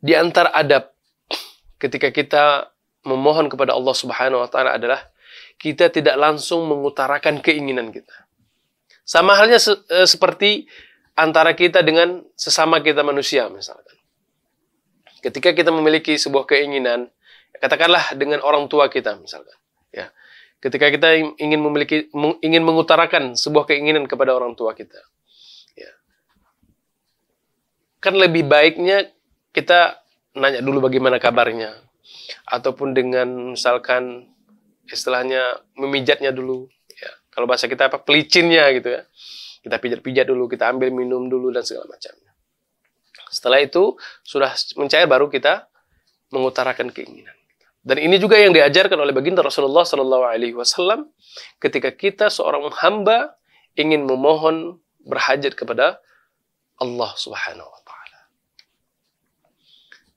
Di antara adab ketika kita memohon kepada Allah Subhanahu wa taala adalah kita tidak langsung mengutarakan keinginan kita. Sama halnya se e, seperti antara kita dengan sesama kita manusia misalkan. Ketika kita memiliki sebuah keinginan, katakanlah dengan orang tua kita misalkan, ya. Ketika kita ingin memiliki ingin mengutarakan sebuah keinginan kepada orang tua kita. Ya. Kan lebih baiknya kita nanya dulu bagaimana kabarnya ataupun dengan misalkan istilahnya memijatnya dulu ya kalau bahasa kita apa pelicinnya gitu ya kita pijat-pijat dulu kita ambil minum dulu dan segala macamnya setelah itu sudah mencair baru kita mengutarakan keinginan dan ini juga yang diajarkan oleh baginda Rasulullah saw ketika kita seorang hamba ingin memohon berhajat kepada Allah Subhanahu Wa Taala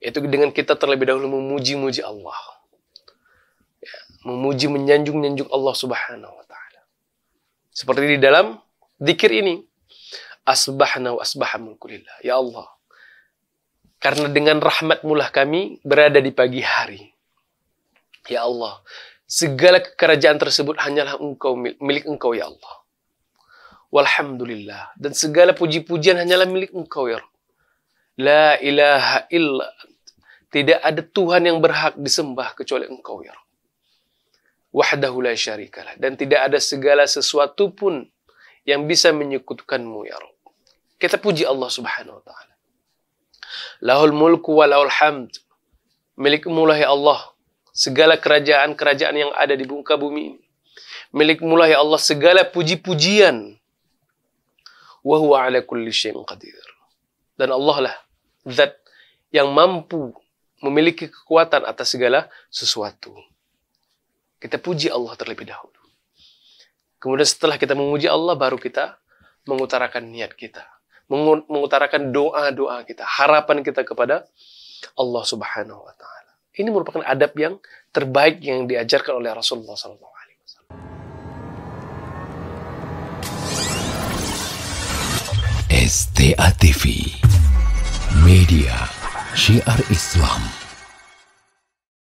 yaitu dengan kita terlebih dahulu memuji-muji Allah. Ya, memuji menyanjung-nyanjung Allah Subhanahu wa taala. Seperti di dalam dikir ini. Asbahna wa asbaha mulkulillah. Ya Allah. Karena dengan rahmat mulah kami berada di pagi hari. Ya Allah, segala kerajaan tersebut hanyalah engkau milik engkau ya Allah. Walhamdulillah dan segala puji-pujian hanyalah milik engkau ya Allah. La ilaha illa tidak ada Tuhan yang berhak disembah kecuali engkau ya Rabb. Wahdahu la syarikalah. Dan tidak ada segala sesuatu pun yang bisa menyekutukanmu ya Rabb. Kita puji Allah subhanahu wa ta'ala. Lahul mulku wa lahul hamd. Milikmu lah ya Allah. Segala kerajaan-kerajaan yang ada di muka bumi ini. Milikmu lah ya Allah segala puji-pujian. Wa ala kulli syai'in qadir. Dan Allah lah zat yang mampu memiliki kekuatan atas segala sesuatu. Kita puji Allah terlebih dahulu. Kemudian setelah kita memuji Allah, baru kita mengutarakan niat kita. Mengutarakan doa-doa kita. Harapan kita kepada Allah subhanahu wa ta'ala. Ini merupakan adab yang terbaik yang diajarkan oleh Rasulullah SAW. STA TV Media syiar Islam.